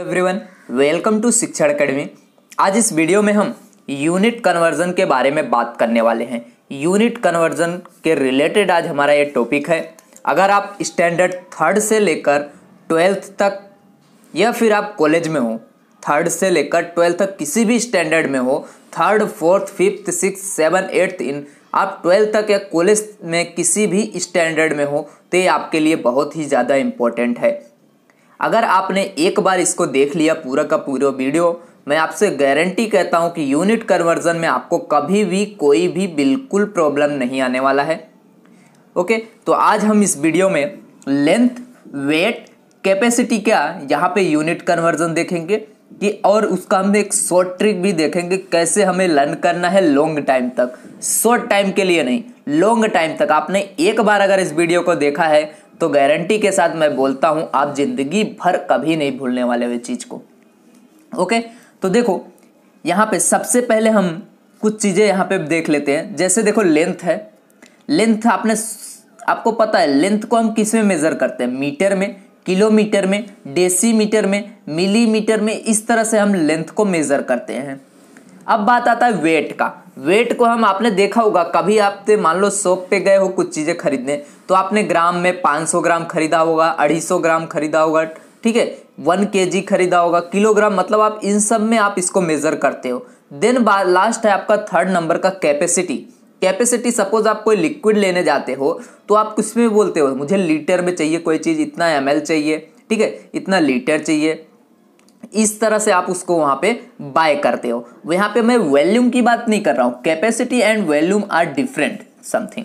everyone welcome to Shikshan academy आज इस video में हम यूनिट कन्वर्जन के बारे में बात करने वाले हैं यूनिट कन्वर्जन के रिलेटेड आज हमारा ये टॉपिक है अगर आप स्टैंडर्ड थर्ड से लेकर ट्वेल्थ तक या फिर आप कॉलेज में हो थर्ड से लेकर ट्वेल्थ तक किसी भी स्टैंडर्ड में हो third fourth fifth six seven eighth इन आप ट्वेल्थ तक या कॉलेज में किसी भी स्टैंडर्ड में हो तो ये आपके लिए बहुत ही ज़्यादा इम्पोर्टेंट है अगर आपने एक बार इसको देख लिया पूरा का पूरा वीडियो मैं आपसे गारंटी कहता हूँ कि यूनिट कन्वर्जन में आपको कभी भी कोई भी बिल्कुल प्रॉब्लम नहीं आने वाला है ओके तो आज हम इस वीडियो में लेंथ वेट कैपेसिटी क्या यहाँ पे यूनिट कन्वर्जन देखेंगे कि और उसका हम एक शॉर्ट ट्रिक भी देखेंगे कैसे हमें लर्न करना है लॉन्ग टाइम तक शॉर्ट टाइम के लिए नहीं लॉन्ग टाइम तक आपने एक बार अगर इस वीडियो को देखा है तो गारंटी के साथ मैं बोलता हूं आप जिंदगी भर कभी नहीं भूलने वाले हुए चीज को ओके तो देखो यहां पे सबसे पहले हम कुछ चीज़ें यहां पे देख लेते हैं जैसे देखो लेंथ है लेंथ आपने आपको पता है लेंथ को हम किस में मेज़र करते हैं मीटर में किलोमीटर में डेसीमीटर में मिलीमीटर में इस तरह से हम लेंथ को मेज़र करते हैं अब बात आता है वेट का वेट को हम आपने देखा होगा कभी आप मान लो शॉप पे गए हो कुछ चीज़ें खरीदने तो आपने ग्राम में 500 ग्राम खरीदा होगा 250 ग्राम खरीदा होगा ठीक है वन के जी खरीदा होगा किलोग्राम मतलब आप इन सब में आप इसको मेज़र करते हो देन लास्ट है आपका थर्ड नंबर का कैपेसिटी कैपेसिटी सपोज आप कोई लिक्विड लेने जाते हो तो आप कुछ बोलते हो मुझे लीटर में चाहिए कोई चीज़ इतना एम चाहिए ठीक है इतना लीटर चाहिए इस तरह से आप उसको वहां पे बाय करते हो यहाँ पे मैं वॉल्यूम की बात नहीं कर रहा हूं capacity and volume are different something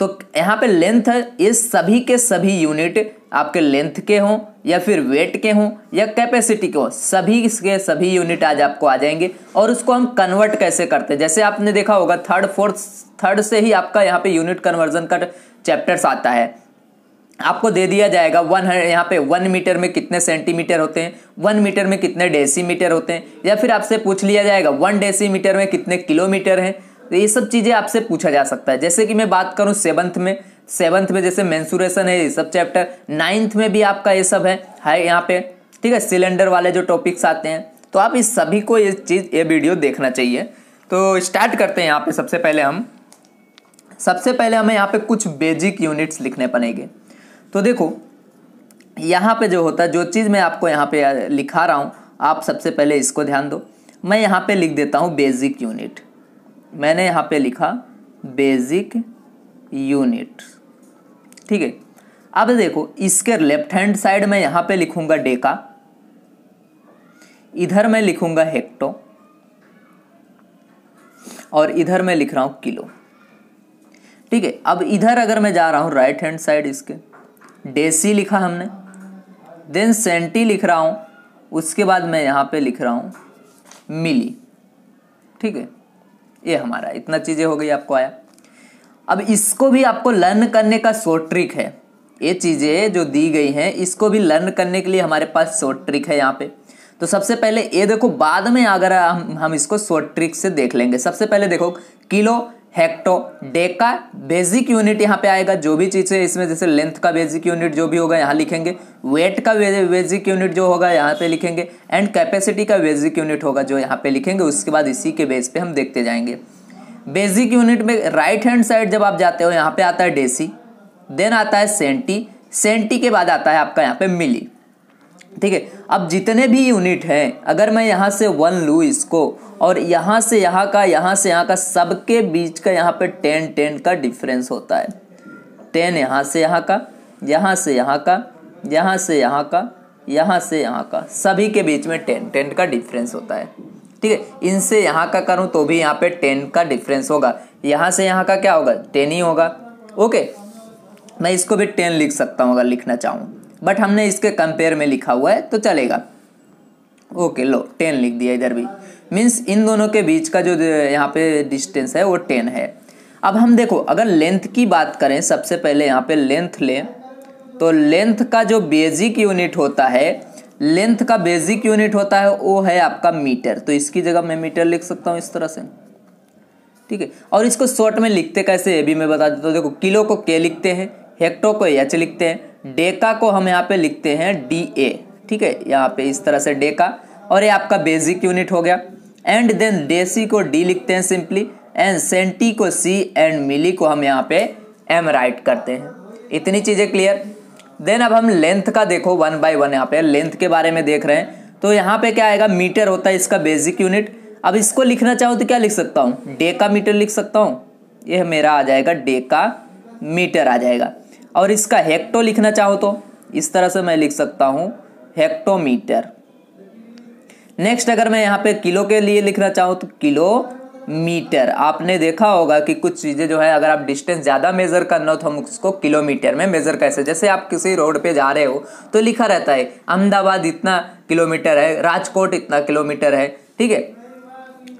तो यहां पे लेंथ है ये सभी के सभी यूनिट आपके लेंथ के हों या फिर वेट के हों या कैपेसिटी के हों सभी के सभी यूनिट आज आपको आ जाएंगे और उसको हम कन्वर्ट कैसे करते हैं जैसे आपने देखा होगा थर्ड फोर्थ थर्ड से ही आपका यहाँ पे यूनिट कन्वर्जन का चैप्टर्स आता है आपको दे दिया जाएगा वन यहाँ पे वन मीटर में कितने सेंटीमीटर होते हैं वन मीटर में कितने डेसीमीटर होते हैं या फिर आपसे पूछ लिया जाएगा वन डेसीमीटर में कितने किलोमीटर हैं तो ये सब चीज़ें आपसे पूछा जा सकता है जैसे कि मैं बात करूँ सेवन्थ में सेवन्थ में जैसे मैंसूरेशन है ये सब चैप्टर नाइन्थ में भी आपका ये सब है हाई यहाँ पे ठीक है सिलेंडर वाले जो टॉपिक्स आते हैं तो आप इस सभी को ये चीज़ ये वीडियो देखना चाहिए तो स्टार्ट करते हैं यहाँ पे सबसे पहले हम सबसे पहले हमें यहाँ पे कुछ बेजिक यूनिट्स लिखने पड़ेंगे तो देखो यहाँ पे जो होता है जो चीज़ मैं आपको यहाँ पे लिखा रहा हूँ आप सबसे पहले इसको ध्यान दो मैं यहाँ पे लिख देता हूँ बेसिक यूनिट मैंने यहाँ पे लिखा बेसिक यूनिट ठीक है अब देखो इसके लेफ्ट हैंड साइड में यहाँ पे लिखूँगा डेका इधर मैं लिखूँगा हेक्टो और इधर मैं लिख रहा हूँ किलो ठीक है अब इधर अगर मैं जा रहा हूँ राइट हैंड साइड इसके डेसी लिखा हमने देन सेंटी लिख रहा हूँ उसके बाद मैं यहाँ पे लिख रहा हूँ मिली ठीक है ये हमारा इतना चीज़ें हो गई आपको आया अब इसको भी आपको लर्न करने का शॉर्ट ट्रिक है ये चीज़ें जो दी गई हैं इसको भी लर्न करने के लिए हमारे पास शॉर्ट ट्रिक है यहाँ पे तो सबसे पहले ये देखो बाद में अगर हम हम इसको शॉर्ट ट्रिक से देख लेंगे सबसे पहले देखो किलो हेक्टो डे का बेसिक यूनिट यहाँ पे आएगा जो भी चीज़ है इसमें जैसे लेंथ का बेसिक यूनिट जो भी होगा यहाँ लिखेंगे वेट का बेसिक यूनिट जो होगा यहाँ पे लिखेंगे एंड कैपेसिटी का बेसिक यूनिट होगा जो यहाँ पे लिखेंगे उसके बाद इसी के बेस पे हम देखते जाएंगे बेसिक यूनिट में राइट हैंड साइड जब आप जाते हो यहाँ पे आता है डेसी देन आता है सेंटी सेंटी के बाद आता है आपका यहाँ पे मिली ठीक है अब जितने भी यूनिट हैं अगर मैं यहाँ से वन लूँ इसको और यहाँ से यहाँ का यहाँ से यहाँ का सबके बीच का यहाँ पे टेन टेन का डिफरेंस होता है टेन यहाँ से यहाँ का यहाँ से यहाँ का यहाँ से यहाँ का यहाँ से यहाँ का सभी के बीच में टेन टेन का डिफरेंस होता है ठीक है इनसे यहाँ का करूँ तो भी यहाँ पे टेन का डिफरेंस होगा यहाँ से यहाँ का क्या होगा टेन ही होगा ओके मैं इसको भी टेन लिख सकता हूँ अगर लिखना चाहूँ बट हमने इसके कंपेयर में लिखा हुआ है तो चलेगा ओके लो टेन लिख दिया इधर भी मीन्स इन दोनों के बीच का जो यहाँ पे डिस्टेंस है वो टेन है अब हम देखो अगर लेंथ की बात करें सबसे पहले यहाँ पे लेंथ लें तो लेंथ का जो बेसिक यूनिट होता है लेंथ का बेसिक यूनिट होता है वो है आपका मीटर तो इसकी जगह मैं मीटर लिख सकता हूँ इस तरह से ठीक है और इसको शॉर्ट में लिखते कैसे ये भी मैं बता देता हूँ देखो किलो को के लिखते हैं हेक्टो को एच लिखते हैं डेका को हम यहाँ पे लिखते हैं डी ए ठीक है यहाँ पे इस तरह से डेका और ये आपका बेसिक यूनिट हो गया एंड देन देसी को डी लिखते हैं सिंपली एंड सेंटी को सी एंड मिली को हम यहाँ पे एम राइट करते हैं इतनी चीज़ें क्लियर देन अब हम लेंथ का देखो वन बाय वन यहाँ पे लेंथ के बारे में देख रहे हैं तो यहाँ पे क्या आएगा मीटर होता है इसका बेसिक यूनिट अब इसको लिखना चाहो तो क्या लिख सकता हूँ डे का मीटर लिख सकता हूँ यह मेरा आ जाएगा डे का मीटर आ जाएगा और इसका हेक्टो लिखना चाहो तो इस तरह से मैं लिख सकता हूँ हेक्टोमीटर नेक्स्ट अगर मैं यहाँ पे किलो के लिए लिखना चाहूँ तो किलो मीटर आपने देखा होगा कि कुछ चीज़ें जो है अगर आप डिस्टेंस ज़्यादा मेज़र करना हो तो हम उसको किलोमीटर में मेज़र कैसे जैसे आप किसी रोड पे जा रहे हो तो लिखा रहता है अहमदाबाद इतना किलोमीटर है राजकोट इतना किलोमीटर है ठीक है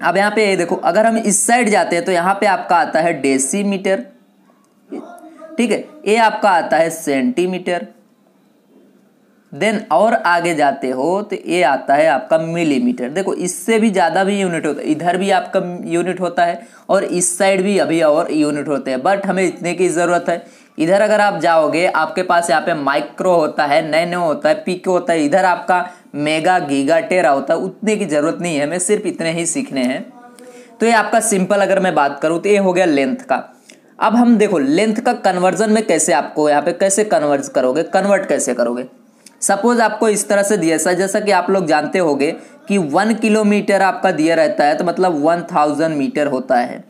अब यहाँ पे ये देखो अगर हम इस साइड जाते हैं तो यहाँ पे आपका आता है डेसी ठीक है ये आपका आता है सेंटीमीटर देन और आगे जाते हो तो ये आता है आपका मिलीमीटर देखो इससे भी ज़्यादा भी यूनिट होता है इधर भी आपका यूनिट होता है और इस साइड भी अभी और यूनिट होते हैं बट हमें इतने की ज़रूरत है इधर अगर आप जाओगे आपके पास यहाँ पे माइक्रो होता है नैनो होता है पीके होता है इधर आपका मेगा गीगा टेरा होता है उतने की ज़रूरत नहीं है हमें सिर्फ इतने ही सीखने हैं तो ये आपका सिंपल अगर मैं बात करूँ तो ये हो गया लेंथ का अब हम देखो लेंथ का कन्वर्जन में कैसे आपको यहाँ पे कैसे कन्वर्ज करोगे कन्वर्ट कैसे करोगे सपोज आपको इस तरह से दिया है जैसा कि आप लोग जानते होंगे कि वन किलोमीटर आपका दिया रहता है तो मतलब वन थाउजेंड मीटर होता है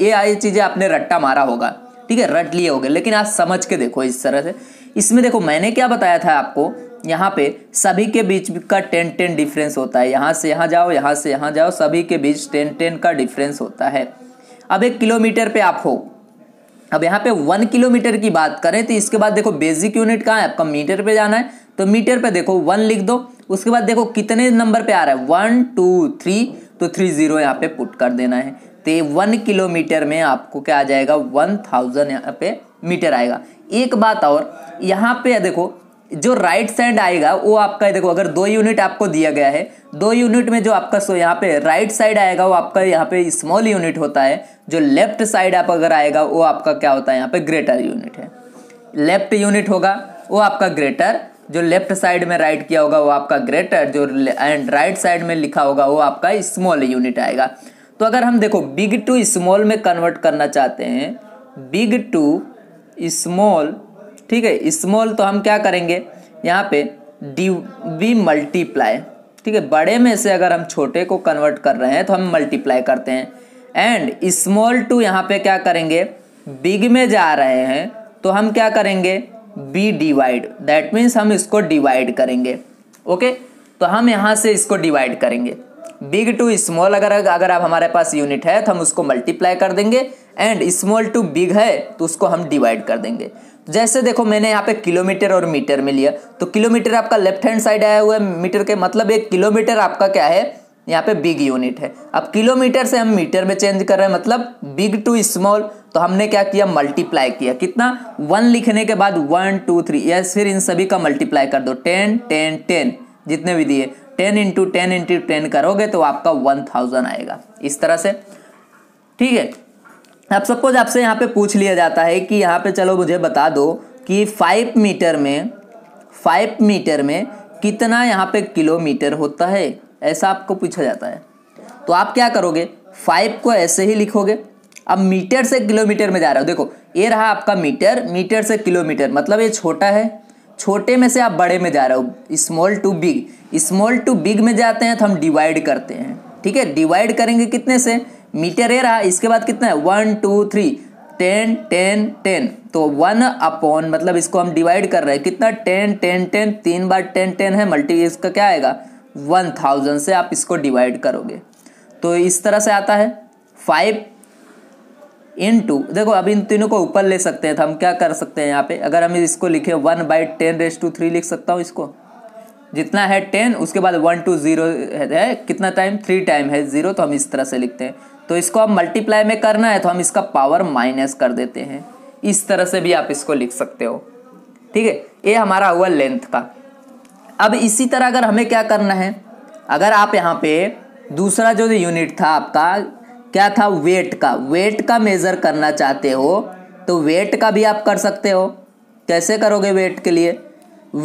ये आई चीज़ें आपने रट्टा मारा होगा ठीक है रट लिए होगे लेकिन आप समझ के देखो इस तरह से इसमें देखो मैंने क्या बताया था आपको यहाँ पे सभी के बीच का टेन टेन डिफरेंस होता है यहाँ से यहाँ जाओ यहाँ से यहाँ जाओ सभी के बीच टेन टेन का डिफरेंस होता है अब एक किलोमीटर पे आप हो अब यहाँ पे वन किलोमीटर की बात करें तो इसके बाद देखो बेसिक यूनिट कहाँ है आपका मीटर पे जाना है तो मीटर पे देखो वन लिख दो उसके बाद देखो कितने नंबर पे आ रहा है वन टू थ्री तो थ्री जीरो यहाँ पे पुट कर देना है तो वन किलोमीटर में आपको क्या आ जाएगा वन थाउजेंड यहाँ पे मीटर आएगा एक बात और यहाँ पे देखो जो राइट साइड आएगा वो आपका देखो अगर दो यूनिट आपको दिया गया है दो यूनिट में जो आपका सो यहाँ पे राइट साइड आएगा वो आपका यहाँ पे स्मॉल यूनिट होता है जो लेफ्ट साइड आप अगर आएगा वो आपका क्या होता है यहाँ पे ग्रेटर यूनिट है लेफ्ट यूनिट होगा वो आपका ग्रेटर जो लेफ्ट साइड में राइट किया होगा वो आपका ग्रेटर जो एंड राइट साइड में लिखा होगा वो आपका स्मॉल यूनिट आएगा तो अगर हम देखो बिग टू स्मॉल में कन्वर्ट करना चाहते हैं बिग टू स्मॉल ठीक है स्मॉल तो हम क्या करेंगे यहाँ पे डी वी मल्टीप्लाई ठीक है बड़े में से अगर हम छोटे को कन्वर्ट कर रहे हैं तो हम मल्टीप्लाई करते हैं एंड स्मॉल टू यहाँ पे क्या करेंगे बिग में जा रहे हैं तो हम क्या करेंगे बी डिवाइड दैट मीन्स हम इसको डिवाइड करेंगे ओके तो हम यहाँ से इसको डिवाइड करेंगे बिग टू स्मॉल अगर अगर आप हमारे पास यूनिट है तो हम उसको मल्टीप्लाई कर देंगे एंड स्मॉल टू बिग है तो उसको हम डिवाइड कर देंगे जैसे देखो मैंने यहाँ पे किलोमीटर और मीटर में लिया तो किलोमीटर आपका लेफ्ट हैंड साइड आया हुआ है मीटर के मतलब एक किलोमीटर आपका क्या है यहाँ पे बिग यूनिट है अब किलोमीटर से हम मीटर में चेंज कर रहे हैं मतलब बिग टू स्मॉल तो हमने क्या किया मल्टीप्लाई किया कितना वन लिखने के बाद वन टू थ्री या फिर इन सभी का मल्टीप्लाई कर दो टेन टेन टेन जितने भी दिए ten into ten into ten करोगे तो आपका वन थाउजेंड आएगा इस तरह से ठीक है अब सपोज आपसे यहाँ पे पूछ लिया जाता है कि यहाँ पे चलो मुझे बता दो कि फाइव मीटर में फाइव मीटर में कितना यहाँ पे किलोमीटर होता है ऐसा आपको पूछा जाता है तो आप क्या करोगे फाइव को ऐसे ही लिखोगे अब मीटर से किलोमीटर में जा रहा हो देखो ये रहा आपका मीटर मीटर से किलोमीटर मतलब ये छोटा है छोटे में से आप बड़े में जा रहे हो small to big small to big में जाते हैं तो हम डिवाइड करते हैं ठीक है डिवाइड करेंगे कितने से मीटर ये रहा इसके बाद कितना है one two three ten ten ten तो वन अपॉन मतलब इसको हम डिवाइड कर रहे हैं कितना टेन टेन टेन तीन बार टेन टेन है मल्टी इसका क्या आएगा वन थाउजेंड से आप इसको डिवाइड करोगे तो इस तरह से आता है फाइव इन टू देखो अब इन तीनों को ऊपर ले सकते हैं तो हम क्या कर सकते हैं यहाँ पे अगर हम इसको लिखे one by ten raise to three लिख सकता हूँ इसको जितना है टेन उसके बाद वन टू ज़ीरो है कितना टाइम थ्री टाइम है ज़ीरो तो हम इस तरह से लिखते हैं तो इसको अब मल्टीप्लाई में करना है तो हम इसका पावर माइनस कर देते हैं इस तरह से भी आप इसको लिख सकते हो ठीक है ये हमारा हुआ लेंथ का अब इसी तरह अगर हमें क्या करना है अगर आप यहाँ पे दूसरा जो यूनिट था आपका क्या था वेट का वेट का मेज़र करना चाहते हो तो वेट का भी आप कर सकते हो कैसे करोगे वेट के लिए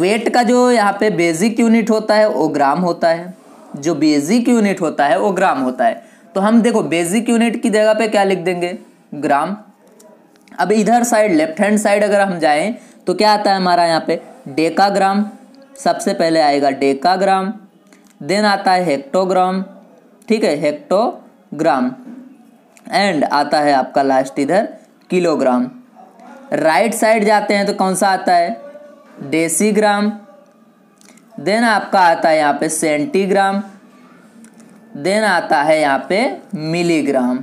वेट का जो यहाँ पे बेसिक यूनिट होता है वो ग्राम होता है जो बेसिक यूनिट होता है वो ग्राम होता है तो हम देखो बेसिक यूनिट की जगह पे क्या लिख देंगे ग्राम अब इधर साइड लेफ्ट हैंड साइड अगर हम जाएं तो क्या आता है हमारा यहाँ पे डेकाग्राम सबसे पहले आएगा डेकाग्राम देन आता है हेक्टोग्राम ठीक है हेक्टोग्राम एंड आता है आपका लास्ट इधर किलोग्राम राइट साइड जाते हैं तो कौन सा आता है डेसी ग्राम देन आपका आता है यहाँ पे सेंटीग्राम देन आता है यहाँ पे मिलीग्राम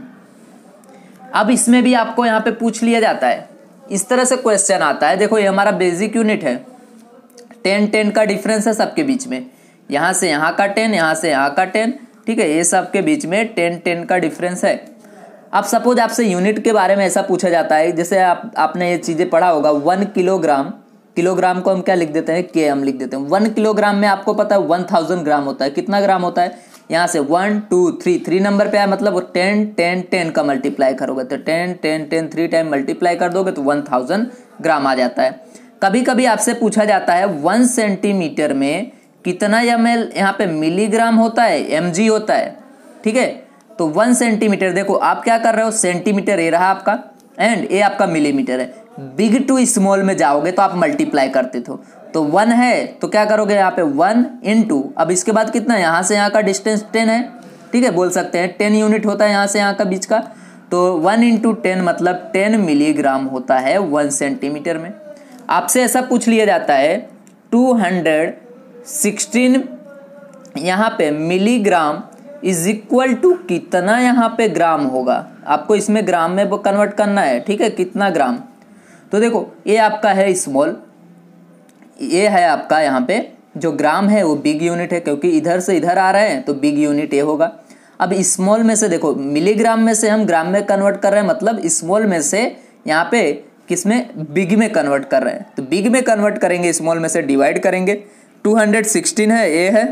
अब इसमें भी आपको यहाँ पे पूछ लिया जाता है इस तरह से क्वेश्चन आता है देखो ये हमारा बेसिक यूनिट है टेन टेन का डिफरेंस है सबके बीच में यहाँ से यहाँ का टेन यहाँ से यहाँ का टेन ठीक है ये सबके बीच में टेन टेन का डिफरेंस है अब सपोज आपसे यूनिट के बारे में ऐसा पूछा जाता है जैसे आप आपने ये चीज़ें पढ़ा होगा वन किलोग्राम किलोग्राम को हम क्या लिख देते हैं के हम लिख देते हैं वन किलोग्राम में आपको पता है वन थाउजेंड ग्राम होता है कितना ग्राम होता है यहाँ से one two three three number पे आया मतलब टेन टेन टेन का मल्टीप्लाई करोगे तो ten ten ten three time multiply कर दोगे तो वन थाउजेंड ग्राम आ जाता है कभी कभी आपसे पूछा जाता है वन सेंटीमीटर में कितना एम एल यहाँ पे मिलीग्राम होता है एम होता है ठीक है तो वन सेंटीमीटर देखो आप क्या कर रहे हो सेंटीमीटर ये रहा आपका एंड ये आपका मिलीमीटर है बिग टू स्मॉल में जाओगे तो आप मल्टीप्लाई करते थे तो वन है तो क्या करोगे यहाँ पे वन इन टू अब इसके बाद कितना है यहाँ से यहाँ का डिस्टेंस टेन है ठीक है बोल सकते हैं टेन यूनिट होता है यहाँ से यहाँ का बीच का तो वन इंटू टेन मतलब टेन मिलीग्राम होता है वन सेंटीमीटर में आपसे ऐसा पूछ लिया जाता है टू हंड्रेड सिक्सटीन यहाँ पे मिलीग्राम इज इक्वल टू कितना यहाँ पे ग्राम होगा आपको इसमें ग्राम में कन्वर्ट करना है ठीक है कितना ग्राम तो देखो ये आपका है स्मॉल ये है आपका यहाँ पे जो ग्राम है वो बिग यूनिट है क्योंकि इधर से इधर आ रहे हैं तो बिग यूनिट ये होगा अब स्मॉल में से देखो मिलीग्राम में से हम ग्राम में कन्वर्ट कर रहे हैं मतलब स्मॉल में से यहाँ पे किस में बिग में कन्वर्ट कर रहे हैं तो बिग में कन्वर्ट करेंगे स्मॉल में से डिवाइड करेंगे 216 है ए है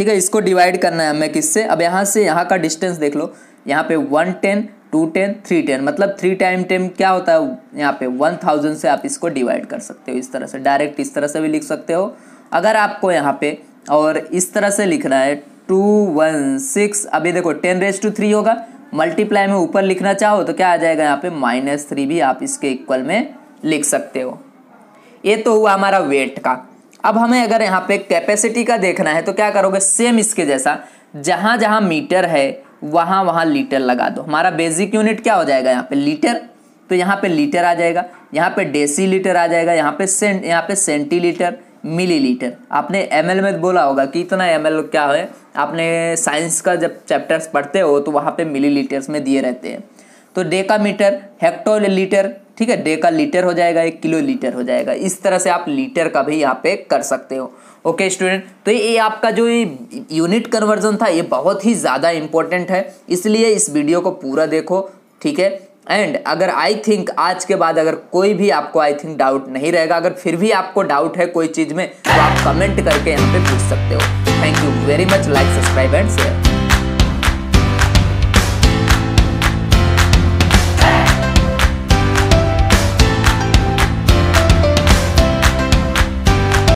ठीक है इसको डिवाइड करना है हमें किससे अब यहाँ से यहाँ का डिस्टेंस देख लो यहाँ पे one ten two ten three ten मतलब थ्री टाइम टेन क्या होता है यहाँ पे वन थाउजेंड से आप इसको डिवाइड कर सकते हो इस तरह से डायरेक्ट इस तरह से भी लिख सकते हो अगर आपको यहाँ पे और इस तरह से लिखना है टू वन सिक्स अभी देखो टेन रेस टू थ्री होगा मल्टीप्लाई में ऊपर लिखना चाहो तो क्या आ जाएगा यहाँ पे माइनस थ्री भी आप इसके इक्वल में लिख सकते हो ये तो हुआ हमारा वेट का अब हमें अगर यहाँ पे कैपेसिटी का देखना है तो क्या करोगे सेम इसके जैसा जहाँ जहाँ मीटर है वहाँ वहाँ लीटर लगा दो हमारा बेसिक यूनिट क्या हो जाएगा यहाँ पे लीटर तो यहाँ पे लीटर आ जाएगा यहाँ पे डेसी लीटर आ जाएगा यहाँ पे सेंट यहाँ पे सेंटीलीटर मिलीलीटर आपने एम में बोला होगा कि इतना एम क्या है आपने साइंस का जब चैप्टर्स पढ़ते हो तो वहाँ पे मिलीलीटर्स में दिए रहते हैं तो डेका मीटर हेक्टो लीटर ठीक है डे का लीटर हो जाएगा एक किलो लीटर हो जाएगा इस तरह से आप लीटर का भी यहाँ पे कर सकते हो ओके स्टूडेंट तो ये आपका जो ये यूनिट कन्वर्जन था ये बहुत ही ज़्यादा इंपॉर्टेंट है इसलिए इस वीडियो को पूरा देखो ठीक है एंड अगर आई थिंक आज के बाद अगर कोई भी आपको आई थिंक डाउट नहीं रहेगा अगर फिर भी आपको डाउट है कोई चीज़ में तो आप कमेंट करके यहाँ पे पूछ सकते हो thank you very much like subscribe and share